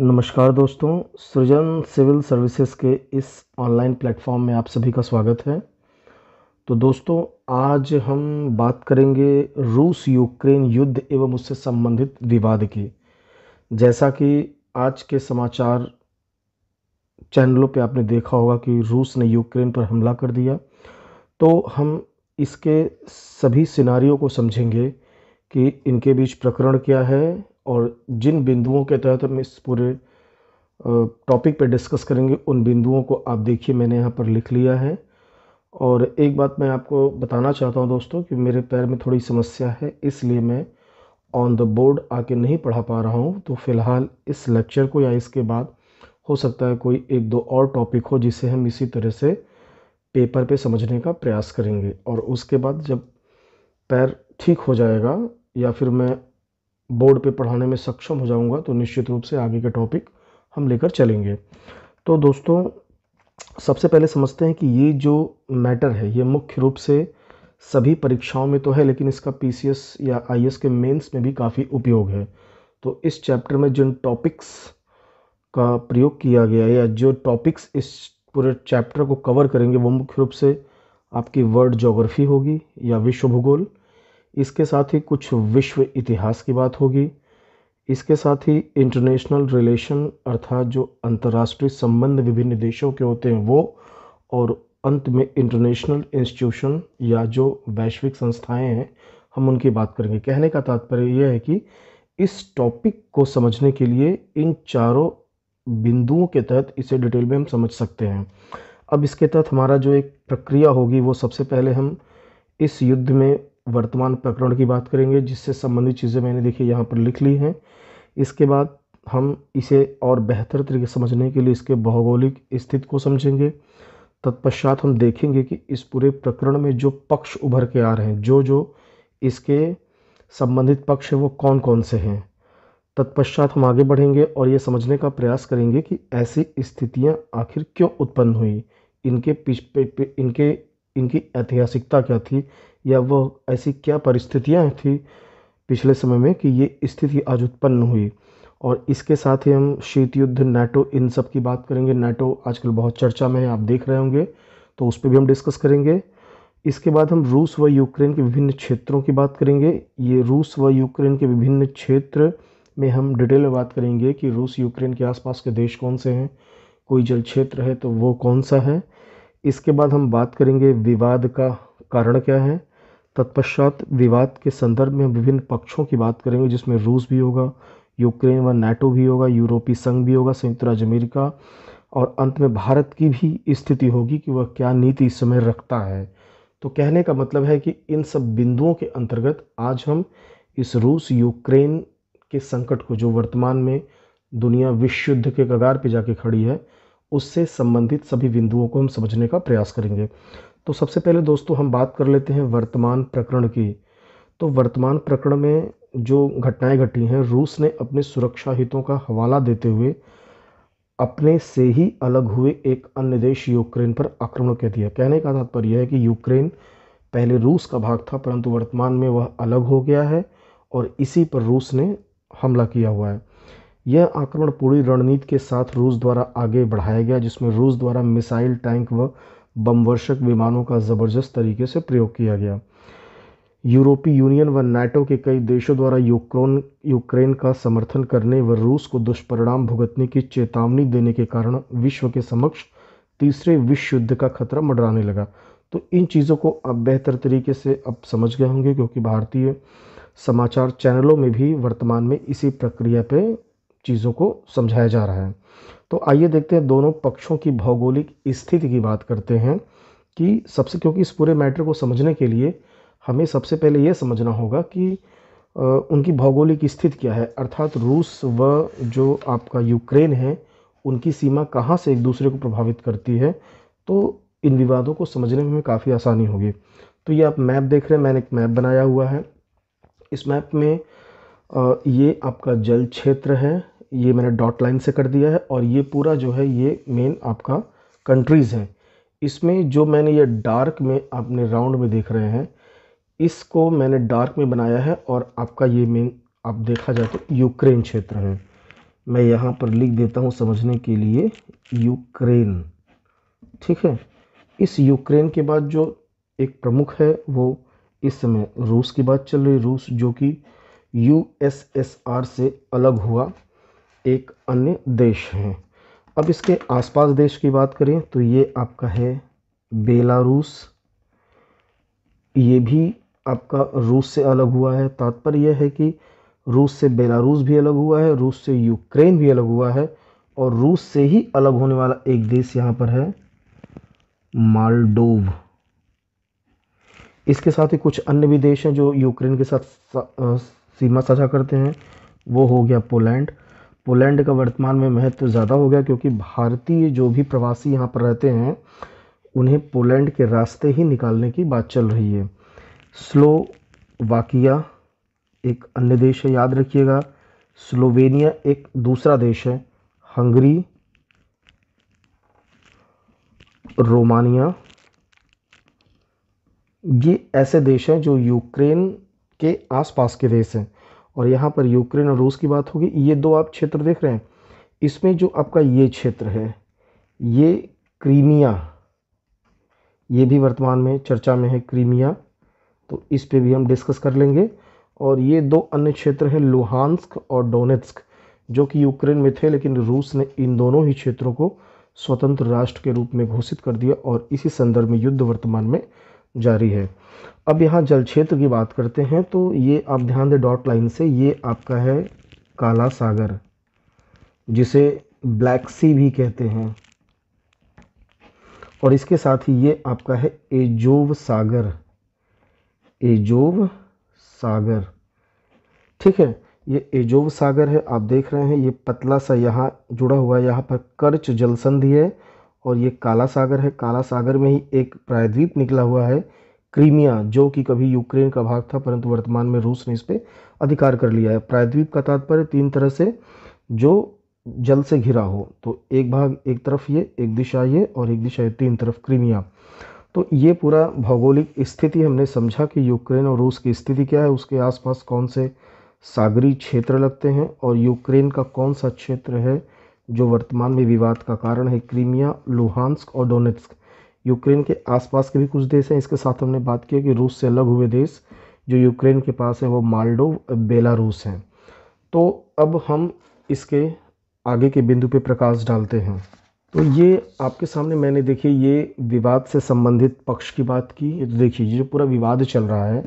नमस्कार दोस्तों सृजन सिविल सर्विसेज के इस ऑनलाइन प्लेटफॉर्म में आप सभी का स्वागत है तो दोस्तों आज हम बात करेंगे रूस यूक्रेन युद्ध एवं उससे संबंधित विवाद की जैसा कि आज के समाचार चैनलों पे आपने देखा होगा कि रूस ने यूक्रेन पर हमला कर दिया तो हम इसके सभी सिनारियों को समझेंगे कि इनके बीच प्रकरण क्या है और जिन बिंदुओं के तहत हम इस पूरे टॉपिक पे डिस्कस करेंगे उन बिंदुओं को आप देखिए मैंने यहाँ पर लिख लिया है और एक बात मैं आपको बताना चाहता हूँ दोस्तों कि मेरे पैर में थोड़ी समस्या है इसलिए मैं ऑन द बोर्ड आके नहीं पढ़ा पा रहा हूँ तो फ़िलहाल इस लेक्चर को या इसके बाद हो सकता है कोई एक दो और टॉपिक हो जिसे हम इसी तरह से पेपर पे समझने का प्रयास करेंगे और उसके बाद जब पैर ठीक हो जाएगा या फिर मैं बोर्ड पे पढ़ाने में सक्षम हो जाऊंगा तो निश्चित रूप से आगे के टॉपिक हम लेकर चलेंगे तो दोस्तों सबसे पहले समझते हैं कि ये जो मैटर है ये मुख्य रूप से सभी परीक्षाओं में तो है लेकिन इसका पी या आई के मेन्स में भी काफ़ी उपयोग है तो इस चैप्टर में जिन टॉपिक्स का प्रयोग किया गया है या जो टॉपिक्स इस पूरे चैप्टर को कवर करेंगे वो मुख्य रूप से आपकी वर्ल्ड जोग्राफी होगी या विश्व भूगोल इसके साथ ही कुछ विश्व इतिहास की बात होगी इसके साथ ही इंटरनेशनल रिलेशन अर्थात जो अंतर्राष्ट्रीय संबंध विभिन्न देशों के होते हैं वो और अंत में इंटरनेशनल इंस्टीट्यूशन या जो वैश्विक संस्थाएं हैं हम उनकी बात करेंगे कहने का तात्पर्य यह है कि इस टॉपिक को समझने के लिए इन चारों बिंदुओं के तहत इसे डिटेल में हम समझ सकते हैं अब इसके तहत हमारा जो एक प्रक्रिया होगी वो सबसे पहले हम इस युद्ध में वर्तमान प्रकरण की बात करेंगे जिससे संबंधित चीज़ें मैंने देखिए यहाँ पर लिख ली हैं इसके बाद हम इसे और बेहतर तरीके समझने के लिए इसके भौगोलिक स्थिति को समझेंगे तत्पश्चात हम देखेंगे कि इस पूरे प्रकरण में जो पक्ष उभर के आ रहे हैं जो जो इसके संबंधित पक्ष हैं वो कौन कौन से हैं तत्पश्चात हम आगे बढ़ेंगे और ये समझने का प्रयास करेंगे कि ऐसी स्थितियाँ आखिर क्यों उत्पन्न हुई इनके पिछ इनके इनकी ऐतिहासिकता क्या थी या वह ऐसी क्या परिस्थितियाँ थी पिछले समय में कि ये स्थिति आज उत्पन्न हुई और इसके साथ ही हम शीत युद्ध नाटो इन सब की बात करेंगे नाटो आजकल बहुत चर्चा में है आप देख रहे होंगे तो उस पर भी हम डिस्कस करेंगे इसके बाद हम रूस व यूक्रेन के विभिन्न क्षेत्रों की बात करेंगे ये रूस व यूक्रेन के विभिन्न क्षेत्र में हम डिटेल में बात करेंगे कि रूस यूक्रेन के आसपास के देश कौन से हैं कोई जल क्षेत्र है तो वो कौन सा है इसके बाद हम बात करेंगे विवाद का कारण क्या है तत्पश्चात विवाद के संदर्भ में हम विभिन्न पक्षों की बात करेंगे जिसमें रूस भी होगा यूक्रेन व नाटो भी होगा यूरोपीय संघ भी होगा संयुक्त राज्य अमेरिका और अंत में भारत की भी स्थिति होगी कि वह क्या नीति इस समय रखता है तो कहने का मतलब है कि इन सब बिंदुओं के अंतर्गत आज हम इस रूस यूक्रेन के संकट को जो वर्तमान में दुनिया विश्व युद्ध के कगार पर जाके खड़ी है उससे संबंधित सभी बिंदुओं को हम समझने का प्रयास करेंगे तो सबसे पहले दोस्तों हम बात कर लेते हैं वर्तमान प्रकरण की तो वर्तमान प्रकरण में जो घटनाएं घटी हैं रूस ने अपने सुरक्षा हितों का हवाला देते हुए अपने से ही अलग हुए एक अन्य देश यूक्रेन पर आक्रमण कर दिया कहने का तात्पर्य है कि यूक्रेन पहले रूस का भाग था परंतु वर्तमान में वह अलग हो गया है और इसी पर रूस ने हमला किया हुआ है यह आक्रमण पूरी रणनीति के साथ रूस द्वारा आगे बढ़ाया गया जिसमें रूस द्वारा मिसाइल टैंक व बमवर्षक विमानों का ज़बरदस्त तरीके से प्रयोग किया गया यूरोपीय यूनियन व नाटो के कई देशों द्वारा यूक्रोन यूक्रेन का समर्थन करने व रूस को दुष्परिणाम भुगतने की चेतावनी देने के कारण विश्व के समक्ष तीसरे विश्व युद्ध का खतरा मंडराने लगा तो इन चीज़ों को आप बेहतर तरीके से अब समझ गए होंगे क्योंकि भारतीय समाचार चैनलों में भी वर्तमान में इसी प्रक्रिया पे चीज़ों को समझाया जा रहा है तो आइए देखते हैं दोनों पक्षों की भौगोलिक स्थिति की बात करते हैं कि सबसे क्योंकि इस पूरे मैटर को समझने के लिए हमें सबसे पहले ये समझना होगा कि उनकी भौगोलिक स्थिति क्या है अर्थात रूस व जो आपका यूक्रेन है उनकी सीमा कहाँ से एक दूसरे को प्रभावित करती है तो इन विवादों को समझने में काफ़ी आसानी होगी तो ये आप मैप देख रहे हैं मैंने एक मैप बनाया हुआ है इस मैप में ये आपका जल क्षेत्र है ये मैंने डॉट लाइन से कर दिया है और ये पूरा जो है ये मेन आपका कंट्रीज़ है इसमें जो मैंने ये डार्क में आपने राउंड में देख रहे हैं इसको मैंने डार्क में बनाया है और आपका ये मेन आप देखा जाए तो यूक्रेन क्षेत्र है मैं यहाँ पर लिख देता हूँ समझने के लिए यूक्रेन ठीक है इस यूक्रेन के बाद जो एक प्रमुख है वो इस समय रूस की बात चल रही रूस जो कि यूएसएसआर से अलग हुआ एक अन्य देश हैं अब इसके आसपास देश की बात करें तो ये आपका है बेलारूस ये भी आपका रूस से अलग हुआ है तात्पर्य यह है कि रूस से बेलारूस भी अलग हुआ है रूस से यूक्रेन भी अलग हुआ है और रूस से ही अलग होने वाला एक देश यहाँ पर है मालडोव इसके साथ ही कुछ अन्य भी देश हैं जो यूक्रेन के साथ सीमा साझा करते हैं वो हो गया पोलैंड पोलैंड का वर्तमान में महत्व ज़्यादा हो गया क्योंकि भारतीय जो भी प्रवासी यहाँ पर रहते हैं उन्हें पोलैंड के रास्ते ही निकालने की बात चल रही है स्लोवाकिया एक अन्य देश है याद रखिएगा स्लोवेनिया एक दूसरा देश है हंगरी रोमानिया ये ऐसे देश हैं जो यूक्रेन के आसपास के देश हैं और यहाँ पर यूक्रेन और रूस की बात होगी ये दो आप क्षेत्र देख रहे हैं इसमें जो आपका ये क्षेत्र है ये क्रीमिया ये भी वर्तमान में चर्चा में है क्रीमिया तो इस पर भी हम डिस्कस कर लेंगे और ये दो अन्य क्षेत्र हैं लुहानस्क और डोनेत्स्क जो कि यूक्रेन में थे लेकिन रूस ने इन दोनों ही क्षेत्रों को स्वतंत्र राष्ट्र के रूप में घोषित कर दिया और इसी संदर्भ में युद्ध वर्तमान में जारी है अब यहाँ जल क्षेत्र की बात करते हैं तो ये आप ध्यान दें डॉट लाइन से ये आपका है काला सागर जिसे ब्लैक सी भी कहते हैं और इसके साथ ही ये आपका है एजोव सागर एजोव सागर ठीक है ये एजोव सागर है आप देख रहे हैं ये पतला सा यहाँ जुड़ा हुआ है यहाँ पर कर्च जलसंधि है और ये काला सागर है काला सागर में ही एक प्रायद्वीप निकला हुआ है क्रीमिया जो कि कभी यूक्रेन का भाग था परंतु वर्तमान में रूस ने इस पर अधिकार कर लिया है प्रायद्वीप का तात्पर्य तीन तरह से जो जल से घिरा हो तो एक भाग एक तरफ ये एक दिशा ये और एक दिशा ये तीन तरफ क्रीमिया तो ये पूरा भौगोलिक स्थिति हमने समझा कि यूक्रेन और रूस की स्थिति क्या है उसके आसपास कौन से सागरी क्षेत्र लगते हैं और यूक्रेन का कौन सा क्षेत्र है जो वर्तमान में विवाद का कारण है क्रीमिया लुहानस्क और डोनेट्स्क यूक्रेन के आसपास के भी कुछ देश हैं इसके साथ हमने बात किया कि रूस से अलग हुए देश जो यूक्रेन के पास है वो माल्डो बेलारूस हैं तो अब हम इसके आगे के बिंदु पे प्रकाश डालते हैं तो ये आपके सामने मैंने देखिए ये विवाद से संबंधित पक्ष की बात की ये तो देखिए ये जो पूरा विवाद चल रहा है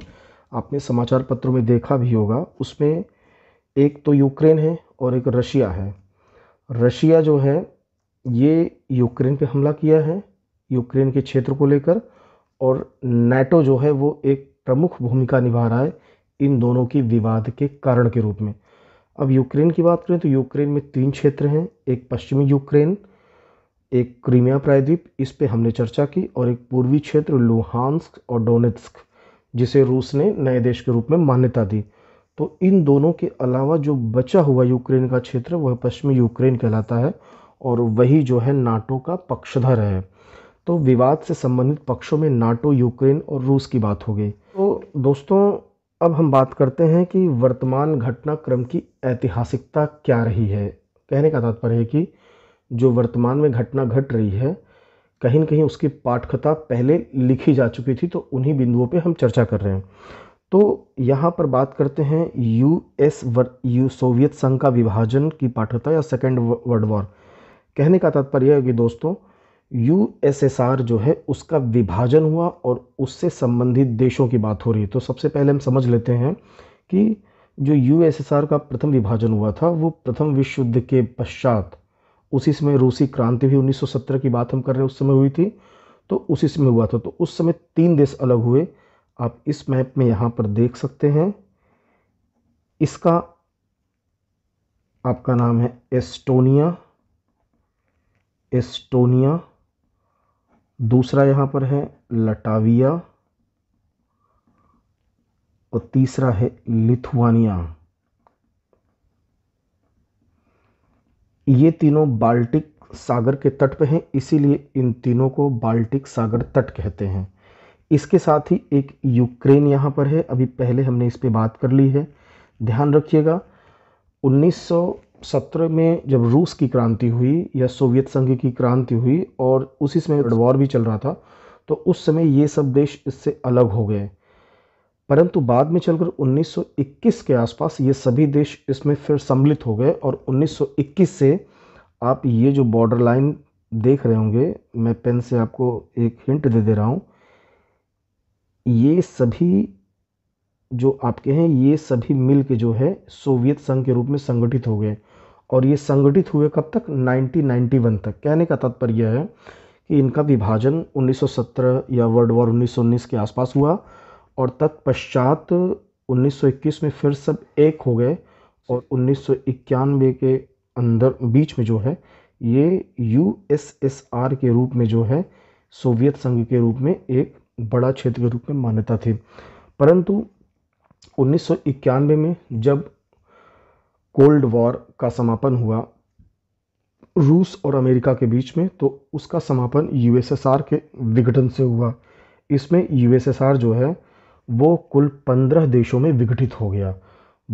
आपने समाचार पत्रों में देखा भी होगा उसमें एक तो यूक्रेन है और एक रशिया है रशिया जो है ये यूक्रेन पे हमला किया है यूक्रेन के क्षेत्र को लेकर और नैटो जो है वो एक प्रमुख भूमिका निभा रहा है इन दोनों की विवाद के कारण के रूप में अब यूक्रेन की बात करें तो यूक्रेन में तीन क्षेत्र हैं एक पश्चिमी यूक्रेन एक क्रीमिया प्रायद्वीप इस पे हमने चर्चा की और एक पूर्वी क्षेत्र लुहानस्क और डोनेत्स्क जिसे रूस ने नए देश के रूप में मान्यता दी तो इन दोनों के अलावा जो बचा हुआ यूक्रेन का क्षेत्र वह पश्चिमी यूक्रेन कहलाता है और वही जो है नाटो का पक्षधर है तो विवाद से संबंधित पक्षों में नाटो यूक्रेन और रूस की बात हो गई तो दोस्तों अब हम बात करते हैं कि वर्तमान घटनाक्रम की ऐतिहासिकता क्या रही है कहने का तात्पर्य है कि जो वर्तमान में घटना घट रही है कहीं ना कहीं उसकी पाठकथा पहले लिखी जा चुकी थी तो उन्हीं बिंदुओं पे हम चर्चा कर रहे हैं तो यहाँ पर बात करते हैं यू एस यू सोवियत संघ का विभाजन की पाठकथा या सेकेंड वर्ल्ड वॉर कहने का तात्पर्य है कि दोस्तों यूएसएसआर जो है उसका विभाजन हुआ और उससे संबंधित देशों की बात हो रही है तो सबसे पहले हम समझ लेते हैं कि जो यूएसएसआर का प्रथम विभाजन हुआ था वो प्रथम विश्व युद्ध के पश्चात उसी समय रूसी क्रांति भी 1917 की बात हम कर रहे हैं उस समय हुई थी तो उसी समय हुआ था तो उस समय तीन देश अलग हुए आप इस मैप में यहाँ पर देख सकते हैं इसका आपका नाम है एस्टोनिया एस्टोनिया दूसरा यहाँ पर है लटाविया और तीसरा है लिथुआनिया ये तीनों बाल्टिक सागर के तट पे हैं इसीलिए इन तीनों को बाल्टिक सागर तट कहते हैं इसके साथ ही एक यूक्रेन यहाँ पर है अभी पहले हमने इस पर बात कर ली है ध्यान रखिएगा उन्नीस सत्रह में जब रूस की क्रांति हुई या सोवियत संघ की क्रांति हुई और उसी समय वॉर भी चल रहा था तो उस समय ये सब देश इससे अलग हो गए परंतु बाद में चलकर 1921 के आसपास ये सभी देश इसमें फिर सम्मिलित हो गए और 1921 से आप ये जो बॉर्डर लाइन देख रहे होंगे मैं पेन से आपको एक हिंट दे दे रहा हूँ ये सभी जो आपके हैं ये सभी मिल के जो है सोवियत संघ के रूप में संगठित हो गए और ये संगठित हुए कब तक 1991 तक कहने का तात्पर्य यह है कि इनका विभाजन 1917 या वर्ल्ड वॉर 1919 के आसपास हुआ और तत्पश्चात 1921 में फिर सब एक हो गए और उन्नीस के अंदर बीच में जो है ये यू के रूप में जो है सोवियत संघ के रूप में एक बड़ा क्षेत्र के रूप में मान्यता थी परंतु उन्नीस में जब कोल्ड वॉर का समापन हुआ रूस और अमेरिका के बीच में तो उसका समापन यूएसएसआर के विघटन से हुआ इसमें यूएसएसआर जो है वो कुल पंद्रह देशों में विघटित हो गया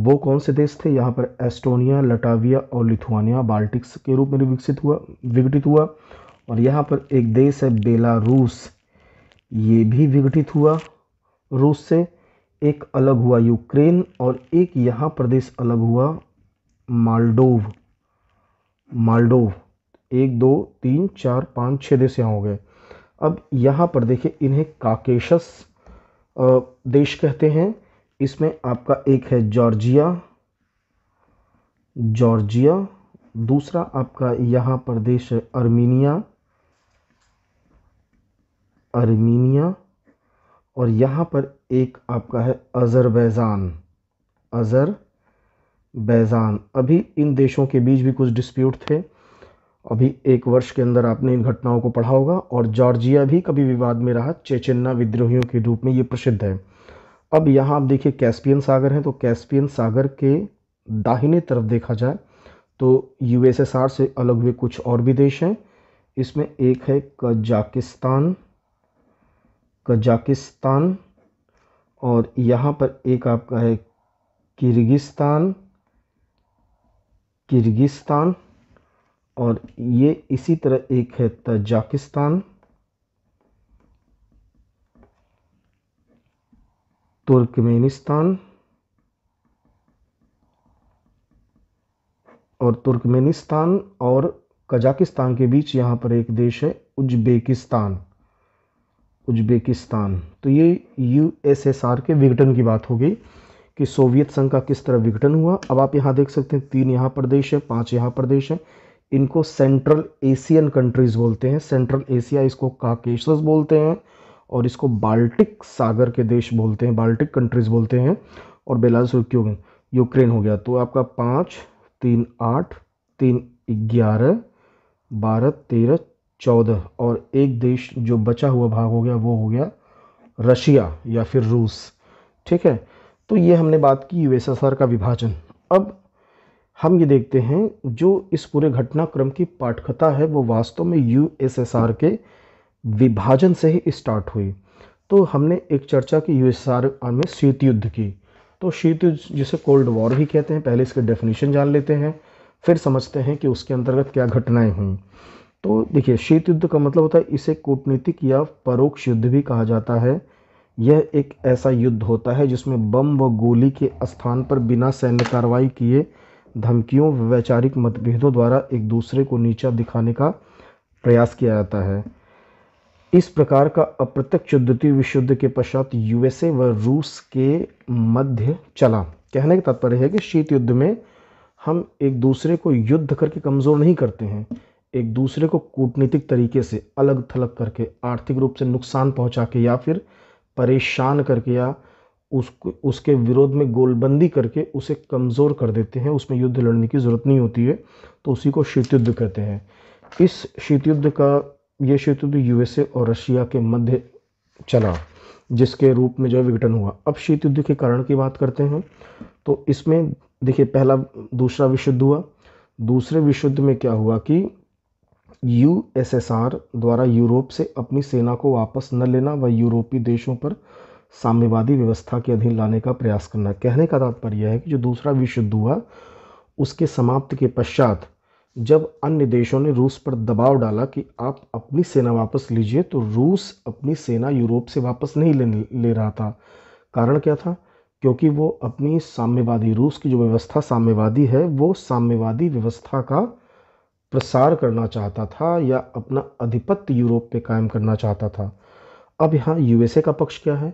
वो कौन से देश थे यहाँ पर एस्टोनिया लटाविया और लिथुआनिया बाल्टिक्स के रूप में विकसित हुआ विघटित हुआ और यहाँ पर एक देश है बेलारूस ये भी विघटित हुआ रूस से एक अलग हुआ यूक्रेन और एक यहाँ प्रदेश अलग हुआ मालडोव मालडोव एक दो तीन चार पाँच छः देश यहाँ हो गए अब यहाँ पर देखिए इन्हें काकेशस देश कहते हैं इसमें आपका एक है जॉर्जिया जॉर्जिया दूसरा आपका यहाँ पर देश है अर्मीनिया अर्मीनिया और यहाँ पर एक आपका है अज़रबैजान अज़र बैज़ान अभी इन देशों के बीच भी कुछ डिस्प्यूट थे अभी एक वर्ष के अंदर आपने इन घटनाओं को पढ़ा होगा और जॉर्जिया भी कभी विवाद में रहा चेचन्ना विद्रोहियों के रूप में ये प्रसिद्ध है अब यहाँ आप देखिए कैस्पियन सागर हैं तो कैस्पियन सागर के दाहिने तरफ देखा जाए तो यूएसएसआर से अलग हुए कुछ और भी देश हैं इसमें एक है कजाकिस्तान कजाकिस्तान और यहाँ पर एक आपका है किर्गिस्तान किर्गिस्तान और ये इसी तरह एक है तजाकिस्तान तुर्कमेनिस्तान और तुर्कमेनिस्तान और कजाकिस्तान के बीच यहाँ पर एक देश है उज्बेकिस्तान उज्बेकिस्तान तो ये यूएसएसआर के विघटन की बात हो गई कि सोवियत संघ का किस तरह विघटन हुआ अब आप यहाँ देख सकते हैं तीन यहाँ प्रदेश है पाँच यहाँ प्रदेश है इनको सेंट्रल एशियन कंट्रीज बोलते हैं सेंट्रल एशिया इसको काकेशस बोलते हैं और इसको बाल्टिक सागर के देश बोलते हैं बाल्टिक कंट्रीज बोलते हैं और बेलारूस क्यों यूक्रेन हो गया तो आपका पाँच तीन आठ तीन ग्यारह बारह तेरह चौदह और एक देश जो बचा हुआ भाग हो गया वो हो गया रशिया या फिर रूस ठीक है तो ये हमने बात की यूएसएसआर का विभाजन अब हम ये देखते हैं जो इस पूरे घटनाक्रम की पाठकथा है वो वास्तव में यूएसएसआर के विभाजन से ही स्टार्ट हुई तो हमने एक चर्चा की यूएसएसआर में शीत युद्ध की तो शीत युद्ध जिसे कोल्ड वॉर भी कहते हैं पहले इसके डेफिनेशन जान लेते हैं फिर समझते हैं कि उसके अंतर्गत क्या घटनाएं हुई तो देखिए शीत युद्ध का मतलब होता है इसे कूटनीतिक या परोक्ष युद्ध भी कहा जाता है यह एक ऐसा युद्ध होता है जिसमें बम व गोली के स्थान पर बिना सैन्य कार्रवाई किए धमकियों व वैचारिक मतभेदों द्वारा एक दूसरे को नीचा दिखाने का प्रयास किया जाता है इस प्रकार का अप्रत्यक्ष युद्ध द्वितीय विश्व युद्ध के पश्चात यूएसए व रूस के मध्य चला कहने का तात्पर्य है कि शीत युद्ध में हम एक दूसरे को युद्ध करके कमज़ोर नहीं करते हैं एक दूसरे को कूटनीतिक तरीके से अलग थलग करके आर्थिक रूप से नुकसान पहुंचा के या फिर परेशान करके या उसको उसके विरोध में गोलबंदी करके उसे कमज़ोर कर देते हैं उसमें युद्ध लड़ने की ज़रूरत नहीं होती है तो उसी को शीतयुद्ध कहते हैं इस युद्ध का ये युद्ध यूएसए और रशिया के मध्य चला जिसके रूप में जो है विघटन हुआ अब शीत युद्ध के कारण की बात करते हैं तो इसमें देखिए पहला दूसरा विशुद्ध युद्ध हुआ दूसरे विश्व युद्ध में क्या हुआ कि यूएसएसआर द्वारा यूरोप से अपनी सेना को वापस न लेना व यूरोपीय देशों पर साम्यवादी व्यवस्था के अधीन लाने का प्रयास करना कहने का तात्पर्य है कि जो दूसरा विश्व युद्ध हुआ उसके समाप्त के पश्चात जब अन्य देशों ने रूस पर दबाव डाला कि आप अपनी सेना वापस लीजिए तो रूस अपनी सेना यूरोप से वापस नहीं ले, ले रहा था कारण क्या था क्योंकि वो अपनी साम्यवादी रूस की जो व्यवस्था साम्यवादी है वो साम्यवादी व्यवस्था का प्रसार करना चाहता था या अपना अधिपत्य यूरोप पे कायम करना चाहता था अब यहाँ यूएसए का पक्ष क्या है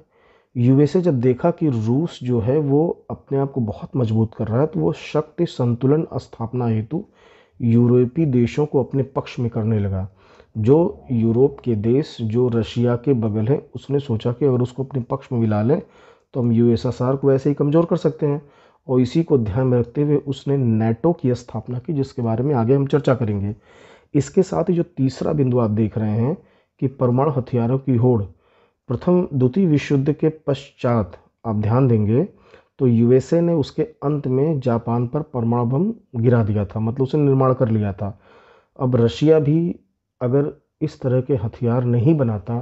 यूएसए जब देखा कि रूस जो है वो अपने आप को बहुत मजबूत कर रहा है तो वो शक्ति संतुलन स्थापना हेतु यूरोपीय देशों को अपने पक्ष में करने लगा जो यूरोप के देश जो रशिया के बगल हैं उसने सोचा कि अगर उसको अपने पक्ष में मिला लें तो हम यूएसएसआर को ऐसे ही कमज़ोर कर सकते हैं और इसी को ध्यान में रखते हुए उसने नेटो की स्थापना की जिसके बारे में आगे हम चर्चा करेंगे इसके साथ ही जो तीसरा बिंदु आप देख रहे हैं कि परमाणु हथियारों की होड़ प्रथम द्वितीय विश्व युद्ध के पश्चात आप ध्यान देंगे तो यूएसए ने उसके अंत में जापान पर परमाणु बम गिरा दिया था मतलब उसे निर्माण कर लिया था अब रशिया भी अगर इस तरह के हथियार नहीं बनाता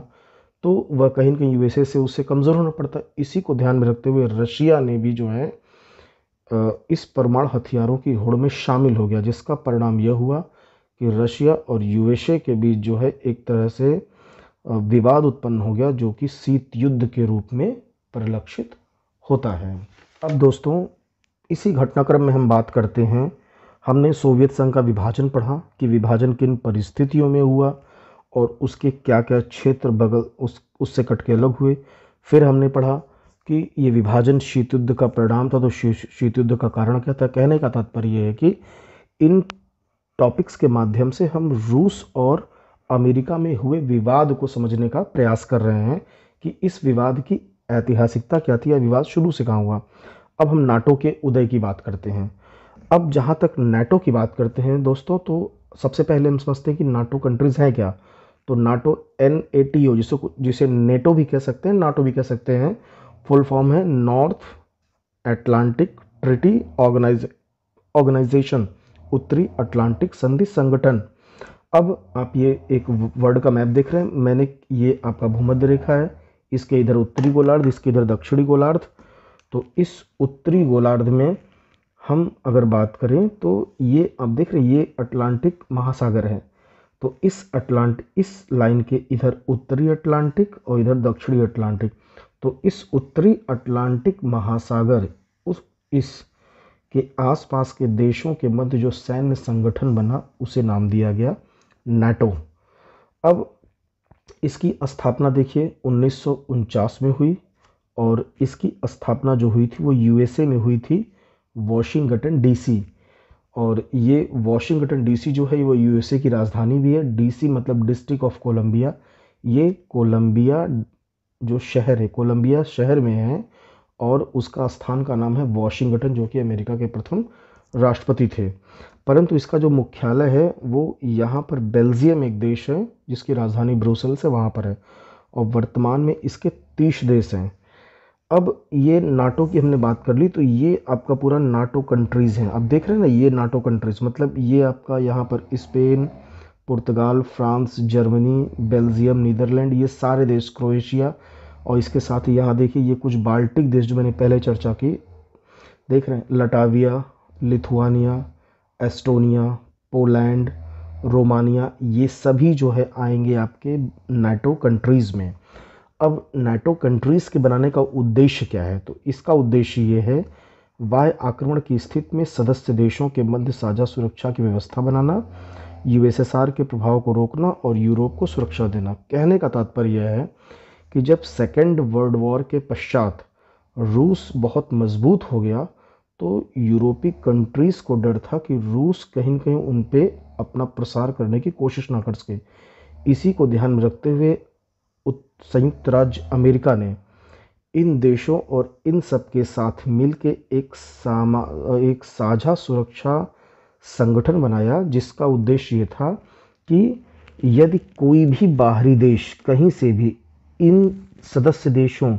तो वह कहीं ना कहीं यूएसए से उससे कमज़ोर होना पड़ता इसी को ध्यान में रखते हुए रशिया ने भी जो है इस परमाणु हथियारों की होड़ में शामिल हो गया जिसका परिणाम यह हुआ कि रशिया और यूएसए के बीच जो है एक तरह से विवाद उत्पन्न हो गया जो कि शीत युद्ध के रूप में परिलक्षित होता है अब दोस्तों इसी घटनाक्रम में हम बात करते हैं हमने सोवियत संघ का विभाजन पढ़ा कि विभाजन किन परिस्थितियों में हुआ और उसके क्या क्या क्षेत्र बगल उस उससे कटके अलग हुए फिर हमने पढ़ा कि ये विभाजन शीतयुद्ध का परिणाम था तो शीतयुद्ध का कारण क्या था कहने का तात्पर्य है कि इन टॉपिक्स के माध्यम से हम रूस और अमेरिका में हुए विवाद को समझने का प्रयास कर रहे हैं कि इस विवाद की ऐतिहासिकता क्या थी या विवाद शुरू से कहाँ हुआ अब हम नाटो के उदय की बात करते हैं अब जहाँ तक नाटो की बात करते हैं दोस्तों तो सबसे पहले हम समझते हैं कि नाटो कंट्रीज़ हैं क्या तो NATO N A T O जिसको जिसे नेटो भी कह सकते हैं नाटो भी कह सकते हैं फुल फॉर्म है North Atlantic Treaty Organize Organization उत्तरी अटलांटिक संधि संगठन अब आप ये एक वर्ल्ड का मैप देख रहे हैं मैंने ये आपका भूमध्य रेखा है इसके इधर उत्तरी गोलार्ध इसके इधर दक्षिणी गोलार्ध तो इस उत्तरी गोलार्ध में हम अगर बात करें तो ये आप देख रहे हैं ये अटलांटिक महासागर है तो इस अटलांट इस लाइन के इधर उत्तरी अटलांटिक और इधर दक्षिणी अटलांटिक तो इस उत्तरी अटलांटिक महासागर उस इस के आसपास के देशों के मध्य जो सैन्य संगठन बना उसे नाम दिया गया नाटो अब इसकी स्थापना देखिए उन्नीस में हुई और इसकी स्थापना जो हुई थी वो यूएसए में हुई थी वॉशिंगटन डीसी और ये वॉशिंगटन डीसी जो है वो यूएसए की राजधानी भी है डीसी मतलब डिस्ट्रिक्ट ऑफ कोलंबिया ये कोलंबिया जो शहर है कोलंबिया शहर में है और उसका स्थान का नाम है वॉशिंगटन जो कि अमेरिका के प्रथम राष्ट्रपति थे परंतु इसका जो मुख्यालय है वो यहाँ पर बेल्जियम एक देश है जिसकी राजधानी ब्रुसेल्स है वहाँ पर है और वर्तमान में इसके तीस देश हैं अब ये नाटो की हमने बात कर ली तो ये आपका पूरा नाटो कंट्रीज़ हैं आप देख रहे हैं ना ये नाटो कंट्रीज़ मतलब ये आपका यहाँ पर स्पेन पुर्तगाल फ्रांस जर्मनी बेल्जियम नीदरलैंड ये सारे देश क्रोएशिया और इसके साथ ही यहाँ देखिए ये कुछ बाल्टिक देश जो मैंने पहले चर्चा की देख रहे हैं Latvia Lithuania Estonia Poland Romania ये सभी जो है आएंगे आपके नाटो कंट्रीज़ में अब नाटो कंट्रीज़ के बनाने का उद्देश्य क्या है तो इसका उद्देश्य ये है वाय आक्रमण की स्थिति में सदस्य देशों के मध्य साझा सुरक्षा की व्यवस्था बनाना यूएसएसआर के प्रभाव को रोकना और यूरोप को सुरक्षा देना कहने का तात्पर्य यह है कि जब सेकेंड वर्ल्ड वॉर के पश्चात रूस बहुत मजबूत हो गया तो यूरोपीय कंट्रीज़ को डर था कि रूस कहीं ना कहीं उन पर अपना प्रसार करने की कोशिश ना कर सके इसी को ध्यान में रखते हुए संयुक्त राज्य अमेरिका ने इन देशों और इन सब के साथ मिलकर एक सामा एक साझा सुरक्षा संगठन बनाया जिसका उद्देश्य ये था कि यदि कोई भी बाहरी देश कहीं से भी इन सदस्य देशों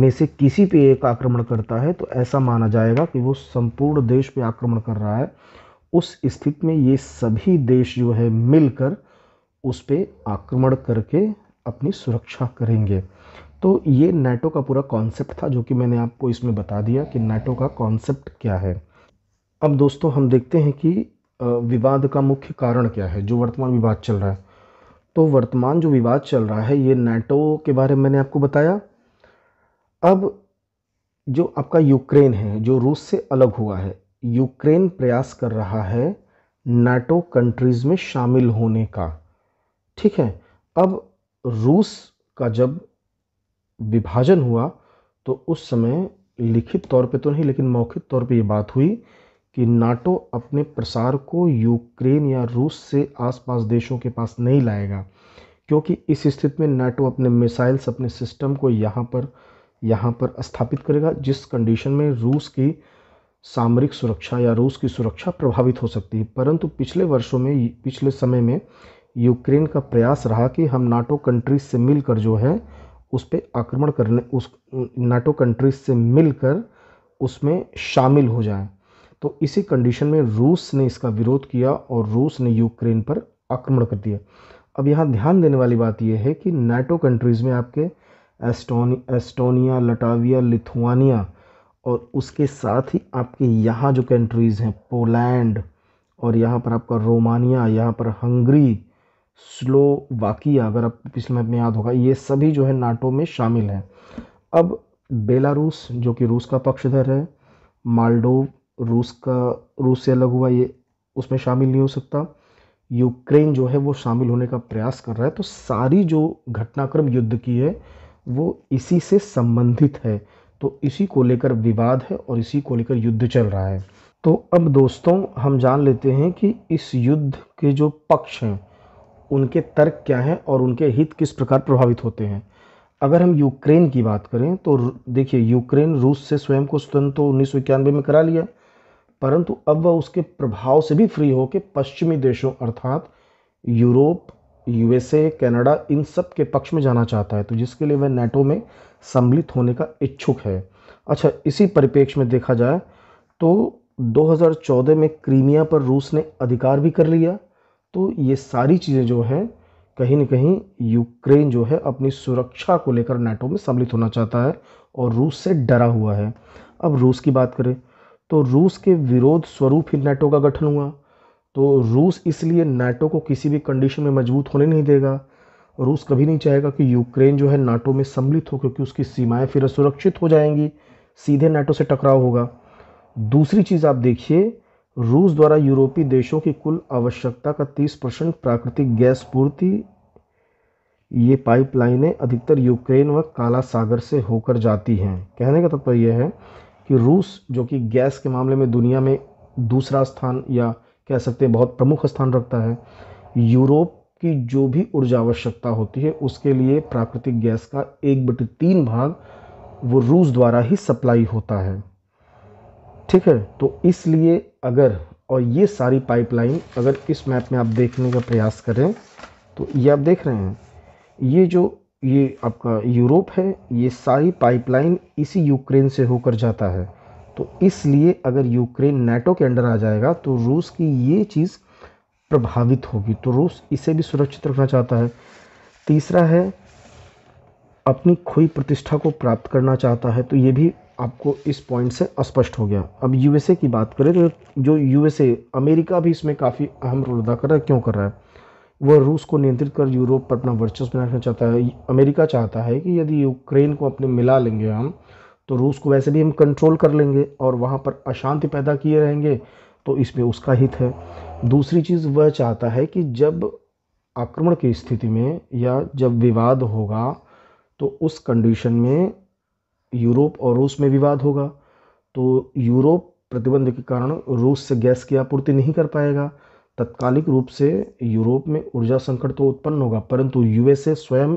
में से किसी पे एक आक्रमण करता है तो ऐसा माना जाएगा कि वो संपूर्ण देश पे आक्रमण कर रहा है उस स्थिति में ये सभी देश जो है मिलकर उस पर आक्रमण करके अपनी सुरक्षा करेंगे तो ये नेटो का पूरा कॉन्सेप्ट था जो कि मैंने आपको इसमें बता दिया कि नेटो का कॉन्सेप्ट क्या है अब दोस्तों हम देखते हैं कि विवाद का मुख्य कारण क्या है जो वर्तमान विवाद चल रहा है तो वर्तमान जो विवाद चल रहा है ये नाटो के बारे में मैंने आपको बताया अब जो आपका यूक्रेन है जो रूस से अलग हुआ है यूक्रेन प्रयास कर रहा है नाटो कंट्रीज़ में शामिल होने का ठीक है अब रूस का जब विभाजन हुआ तो उस समय लिखित तौर पे तो नहीं लेकिन मौखिक तौर पे ये बात हुई कि नाटो अपने प्रसार को यूक्रेन या रूस से आसपास देशों के पास नहीं लाएगा क्योंकि इस स्थिति में नाटो अपने मिसाइल्स अपने सिस्टम को यहाँ पर यहाँ पर स्थापित करेगा जिस कंडीशन में रूस की सामरिक सुरक्षा या रूस की सुरक्षा प्रभावित हो सकती है परंतु पिछले वर्षों में पिछले समय में यूक्रेन का प्रयास रहा कि हम नाटो कंट्रीज से मिलकर जो है उस पर आक्रमण करने उस नाटो कंट्रीज से मिलकर उसमें शामिल हो जाएं तो इसी कंडीशन में रूस ने इसका विरोध किया और रूस ने यूक्रेन पर आक्रमण कर दिया अब यहाँ ध्यान देने वाली बात यह है कि नाटो कंट्रीज़ में आपके एस्टोनी एस्टोनिया लटाविया लिथुआनिया और उसके साथ ही आपके यहाँ जो कंट्रीज़ हैं पोलैंड और यहाँ पर आपका रोमानिया यहाँ पर हंगरी स्लोवाकिया अगर आप पिछले मैप में याद होगा ये सभी जो है नाटो में शामिल हैं अब बेलारूस जो कि रूस का पक्षधर है मालडोव रूस का रूस से अलग हुआ ये उसमें शामिल नहीं हो सकता यूक्रेन जो है वो शामिल होने का प्रयास कर रहा है तो सारी जो घटनाक्रम युद्ध की है वो इसी से संबंधित है तो इसी को लेकर विवाद है और इसी को लेकर युद्ध चल रहा है तो अब दोस्तों हम जान लेते हैं कि इस युद्ध के जो पक्ष हैं उनके तर्क क्या हैं और उनके हित किस प्रकार प्रभावित होते हैं अगर हम यूक्रेन की बात करें तो देखिए यूक्रेन रूस से स्वयं को स्वतंत्र तो उन्नीस में करा लिया परंतु अब वह उसके प्रभाव से भी फ्री होकर पश्चिमी देशों अर्थात यूरोप यूएसए कनाडा इन सब के पक्ष में जाना चाहता है तो जिसके लिए वह नेटो में सम्मिलित होने का इच्छुक है अच्छा इसी परिप्रेक्ष्य में देखा जाए तो 2014 में क्रीमिया पर रूस ने अधिकार भी कर लिया तो ये सारी चीज़ें जो हैं कहीं ना कहीं यूक्रेन जो है अपनी सुरक्षा को लेकर नाटो में सम्मिलित होना चाहता है और रूस से डरा हुआ है अब रूस की बात करें तो रूस के विरोध स्वरूप ही नेटो का गठन हुआ तो रूस इसलिए नाटो को किसी भी कंडीशन में मजबूत होने नहीं देगा रूस कभी नहीं चाहेगा कि यूक्रेन जो है नाटो में सम्मिलित हो क्योंकि उसकी सीमाएं फिर असुरक्षित हो जाएंगी सीधे नाटो से टकराव होगा दूसरी चीज़ आप देखिए रूस द्वारा यूरोपीय देशों की कुल आवश्यकता का 30 परसेंट प्राकृतिक गैस पूर्ति ये पाइपलाइनें अधिकतर यूक्रेन व काला सागर से होकर जाती हैं कहने का तत्पर यह है कि रूस जो कि गैस के मामले में दुनिया में दूसरा स्थान या कह सकते हैं बहुत प्रमुख स्थान रखता है यूरोप की जो भी ऊर्जा आवश्यकता होती है उसके लिए प्राकृतिक गैस का एक बटे तीन भाग वो रूस द्वारा ही सप्लाई होता है ठीक है तो इसलिए अगर और ये सारी पाइपलाइन अगर इस मैप में आप देखने का प्रयास करें तो ये आप देख रहे हैं ये जो ये आपका यूरोप है ये सारी पाइपलाइन इसी यूक्रेन से होकर जाता है तो इसलिए अगर यूक्रेन नेटो के अंडर आ जाएगा तो रूस की ये चीज़ प्रभावित होगी तो रूस इसे भी सुरक्षित रखना चाहता है तीसरा है अपनी खोई प्रतिष्ठा को प्राप्त करना चाहता है तो ये भी आपको इस पॉइंट से स्पष्ट हो गया अब यूएसए की बात करें तो जो यूएसए अमेरिका भी इसमें काफ़ी अहम रोल अदा कर रहा है क्यों कर रहा है वह रूस को नियंत्रित कर यूरोप पर अपना वर्चस्व बनाना चाहता है अमेरिका चाहता है कि यदि यूक्रेन को अपने मिला लेंगे हम तो रूस को वैसे भी हम कंट्रोल कर लेंगे और वहाँ पर अशांति पैदा किए रहेंगे तो इसमें उसका हित है दूसरी चीज़ वह चाहता है कि जब आक्रमण की स्थिति में या जब विवाद होगा तो उस कंडीशन में यूरोप और रूस में विवाद होगा तो यूरोप प्रतिबंध के कारण रूस से गैस की आपूर्ति नहीं कर पाएगा तत्कालिक रूप से यूरोप में ऊर्जा संकट तो उत्पन्न होगा परंतु यूएसए स्वयं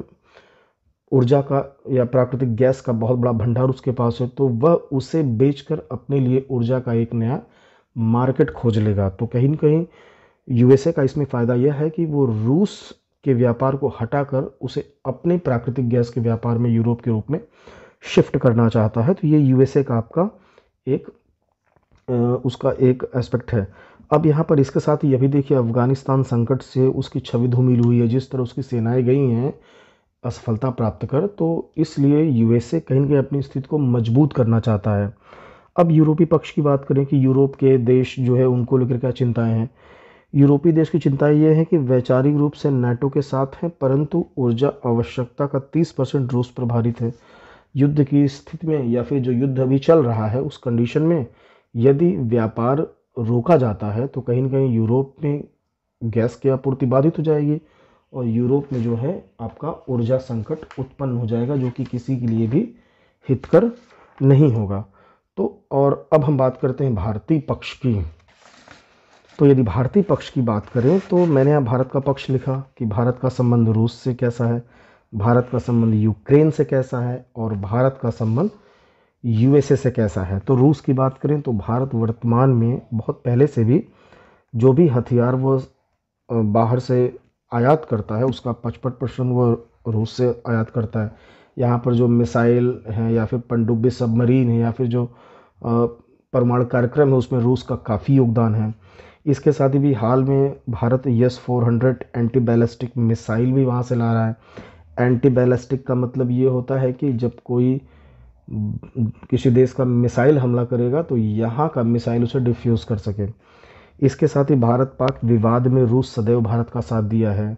ऊर्जा का या प्राकृतिक गैस का बहुत बड़ा भंडार उसके पास है तो वह उसे बेचकर अपने लिए ऊर्जा का एक नया मार्केट खोज लेगा तो कहीं ना कहीं यूएसए का इसमें फ़ायदा यह है कि वो रूस के व्यापार को हटाकर उसे अपने प्राकृतिक गैस के व्यापार में यूरोप के रूप में शिफ्ट करना चाहता है तो ये यूएसए का आपका एक उसका एक एस्पेक्ट है अब यहाँ पर इसके साथ ये भी देखिए अफ़गानिस्तान संकट से उसकी छवि धूमिल हुई है जिस तरह उसकी सेनाएं गई हैं असफलता प्राप्त कर तो इसलिए यूएसए कहीं ना कहीं अपनी स्थिति को मजबूत करना चाहता है अब यूरोपीय पक्ष की बात करें कि यूरोप के देश जो है उनको लेकर क्या चिंताएं हैं यूरोपीय देश की चिंता ये है कि वैचारिक रूप से नाटो के साथ हैं परंतु ऊर्जा आवश्यकता का 30 परसेंट रूस प्रभावित है युद्ध की स्थिति में या फिर जो युद्ध अभी चल रहा है उस कंडीशन में यदि व्यापार रोका जाता है तो कहीं ना कहीं यूरोप में गैस की आपूर्ति बाधित हो जाएगी और यूरोप में जो है आपका ऊर्जा संकट उत्पन्न हो जाएगा जो कि किसी के लिए भी हितकर नहीं होगा तो और अब हम बात करते हैं भारतीय पक्ष की तो यदि भारतीय पक्ष की बात करें तो मैंने यहाँ भारत का पक्ष लिखा कि भारत का संबंध रूस से कैसा है भारत का संबंध यूक्रेन से कैसा है और भारत का संबंध यूएसए से कैसा है तो रूस की बात करें तो भारत वर्तमान में बहुत पहले से भी जो भी हथियार वो बाहर से आयात करता है उसका पचपन परसेंट वो रूस से आयात करता है यहाँ पर जो मिसाइल हैं या फिर पनडुब्बे सबमरीन है या फिर जो परमाणु कार्यक्रम है उसमें रूस का काफ़ी योगदान है इसके साथ ही भी हाल में Bharat S hundred anti ballistic missile भी वहाँ से ला रहा है एंटी बैलिस्टिक का मतलब ये होता है कि जब कोई किसी देश का मिसाइल हमला करेगा तो यहाँ का मिसाइल उसे डिफ्यूज़ कर सके इसके साथ ही भारत पाक विवाद में रूस सदैव भारत का साथ दिया है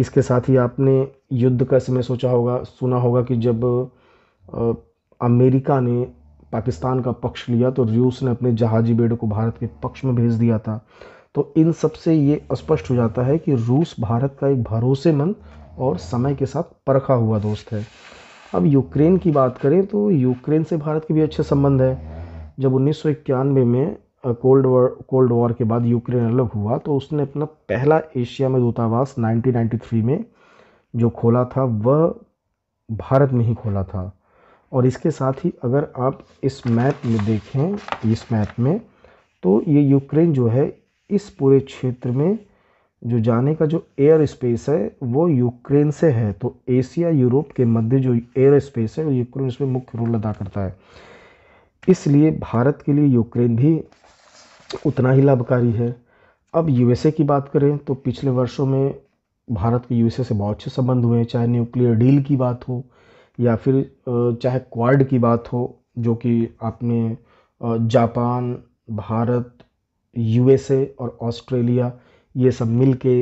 इसके साथ ही आपने युद्ध का समय सोचा होगा सुना होगा कि जब अमेरिका ने पाकिस्तान का पक्ष लिया तो रूस ने अपने जहाजी बेड़े को भारत के पक्ष में भेज दिया था तो इन सब से ये स्पष्ट हो जाता है कि रूस भारत का एक भरोसेमंद और समय के साथ परखा हुआ दोस्त है अब यूक्रेन की बात करें तो यूक्रेन से भारत के भी अच्छे संबंध है जब उन्नीस में कोल्ड वॉर कोल्ड वॉर के बाद यूक्रेन अलग हुआ तो उसने अपना पहला एशिया में दूतावास 1993 में जो खोला था वह भारत में ही खोला था और इसके साथ ही अगर आप इस मैप में देखें इस मैप में तो ये यूक्रेन जो है इस पूरे क्षेत्र में जो जाने का जो एयर स्पेस है वो यूक्रेन से है तो एशिया यूरोप के मध्य जो एयर स्पेस है वो यूक्रेन उसमें मुख्य रोल अदा करता है इसलिए भारत के लिए यूक्रेन भी उतना ही लाभकारी है अब यूएसए की बात करें तो पिछले वर्षों में भारत के यूएसए से बहुत अच्छे संबंध हुए हैं चाहे न्यूक्लियर डील की बात हो या फिर चाहे क्वाड की बात हो जो कि आपने जापान भारत यूएसए और ऑस्ट्रेलिया ये सब मिल के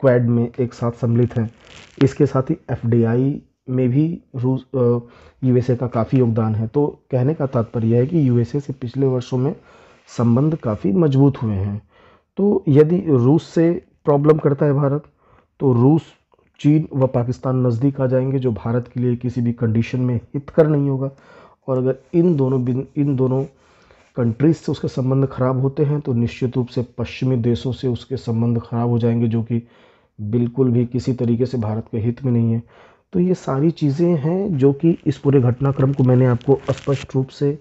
क्वैड में एक साथ सम्मिलित हैं इसके साथ ही एफ में भी रूस यूएसए का काफ़ी योगदान है तो कहने का तात्पर्य है कि यूएसए से पिछले वर्षों में संबंध काफ़ी मजबूत हुए हैं तो यदि रूस से प्रॉब्लम करता है भारत तो रूस चीन व पाकिस्तान नज़दीक आ जाएंगे जो भारत के लिए किसी भी कंडीशन में हितकर नहीं होगा और अगर इन दोनों बिन इन दोनों कंट्रीज से उसके संबंध ख़राब होते हैं तो निश्चित रूप से पश्चिमी देशों से उसके संबंध ख़राब हो जाएंगे जो कि बिल्कुल भी किसी तरीके से भारत के हित में नहीं है तो ये सारी चीज़ें हैं जो कि इस पूरे घटनाक्रम को मैंने आपको स्पष्ट रूप से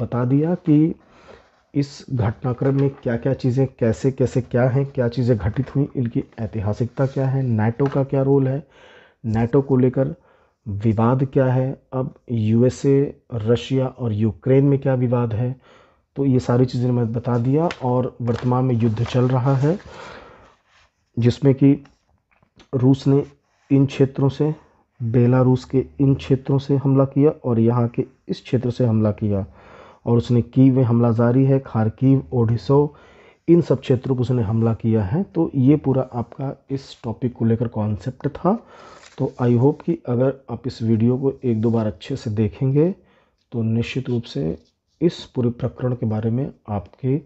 बता दिया कि इस घटनाक्रम में क्या क्या चीज़ें कैसे कैसे क्या हैं क्या चीज़ें घटित हुई इनकी ऐतिहासिकता क्या है नैटो का क्या रोल है नैटो को लेकर विवाद क्या है अब यूएसए रशिया और यूक्रेन में क्या विवाद है तो ये सारी चीज़ें मैं बता दिया और वर्तमान में युद्ध चल रहा है जिसमें कि रूस ने इन क्षेत्रों से बेलारूस के इन क्षेत्रों से हमला किया और यहाँ के इस क्षेत्र से हमला किया और उसने कीव में हमला जारी है खारकीव ओडिसो इन सब क्षेत्रों पर उसने हमला किया है तो ये पूरा आपका इस टॉपिक को लेकर कॉन्सेप्ट था तो आई होप कि अगर आप इस वीडियो को एक दो बार अच्छे से देखेंगे तो निश्चित रूप से इस पूरे प्रकरण के बारे में आपके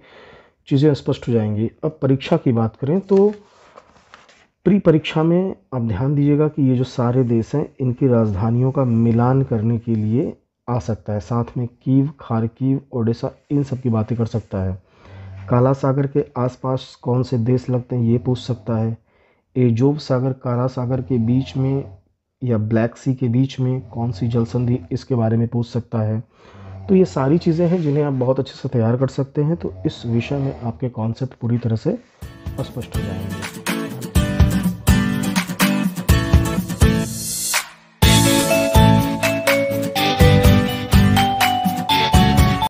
चीज़ें स्पष्ट हो जाएंगी अब परीक्षा की बात करें तो प्री परीक्षा में आप ध्यान दीजिएगा कि ये जो सारे देश हैं इनकी राजधानियों का मिलान करने के लिए आ सकता है साथ में कीव खारकीव ओडिशा इन सब की बातें कर सकता है काला सागर के आसपास कौन से देश लगते हैं ये पूछ सकता है एजोब सागर काला सागर के बीच में या ब्लैक सी के बीच में कौन सी जल संधि इसके बारे में पूछ सकता है तो ये सारी चीज़ें हैं जिन्हें आप बहुत अच्छे से तैयार कर सकते हैं तो इस विषय में आपके कॉन्सेप्ट पूरी तरह से स्पष्ट हो जाएंगे